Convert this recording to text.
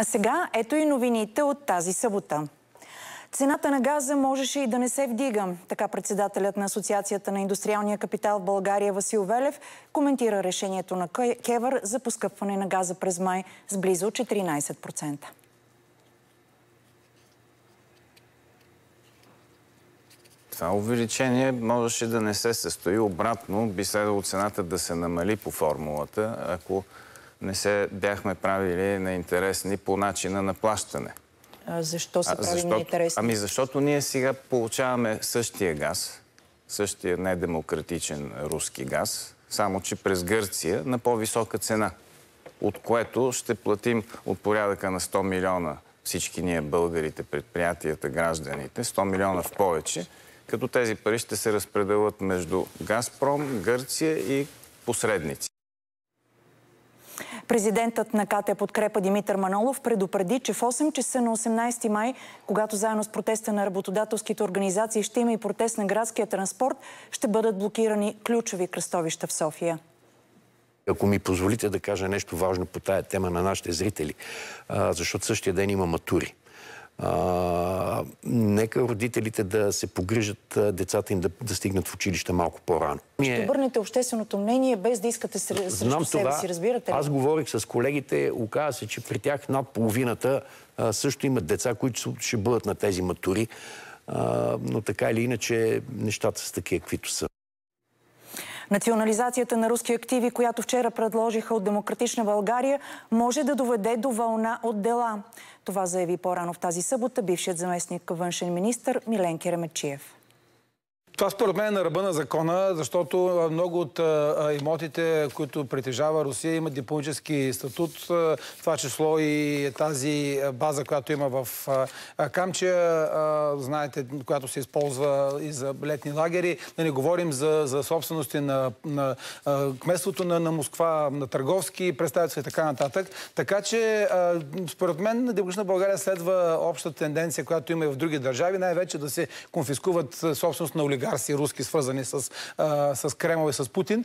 А сега ето и новините от тази събота. Цената на газа можеше и да не се вдига. Така председателят на Асоциацията на индустриалния капитал в България Васил Велев коментира решението на Кевър за поскъпване на газа през май с близо 14%. това увеличение можеше да не се състои обратно. Би следвало цената да се намали по формулата, ако не се бяхме правили на интересни по начина на плащане. А защо се правим неинтересни? Ами защото ние сега получаваме същия газ, същия недемократичен руски газ, само че през Гърция на по-висока цена, от което ще платим от порядъка на 100 милиона всички ние българите, предприятията, гражданите, 100 милиона в повече, като тези пари ще се разпределят между Газпром, Гърция и посредници. Президентът на КТ подкрепа Димитър Манолов предупреди, че в 8 часа на 18 май, когато заедно с протеста на работодателските организации ще има и протест на градския транспорт, ще бъдат блокирани ключови кръстовища в София. Ако ми позволите да кажа нещо важно по тая тема на нашите зрители, защото същия ден има матури. А, нека родителите да се погрижат децата им да, да стигнат в училище малко по-рано. Ще обърнете общественото мнение без да искате срещу Знам себе това, си, разбирате ли? Аз говорих с колегите, оказа се, че при тях над половината а, също имат деца, които ще бъдат на тези матури. А, но така или иначе, нещата са такива, каквито са. Национализацията на руски активи, която вчера предложиха от Демократична България, може да доведе до вълна от дела. Това заяви по-рано в тази събота бившият заместник външен министр Милен Керемечиев. Това според мен е на ръба на закона, защото много от имотите, които притежава Русия, имат дипломатически статут. Това число и тази база, която има в Камчия, знаете, която се използва и за летни лагери. Да не говорим за, за собствености на, на кметството на, на Москва, на търговски представители и така нататък. Така че, според мен, Демократична България следва общата тенденция, която има и в други държави, най-вече да се конфискуват собственост на олигархи олигарси руски, свързани с, а, с Кремове, с Путин.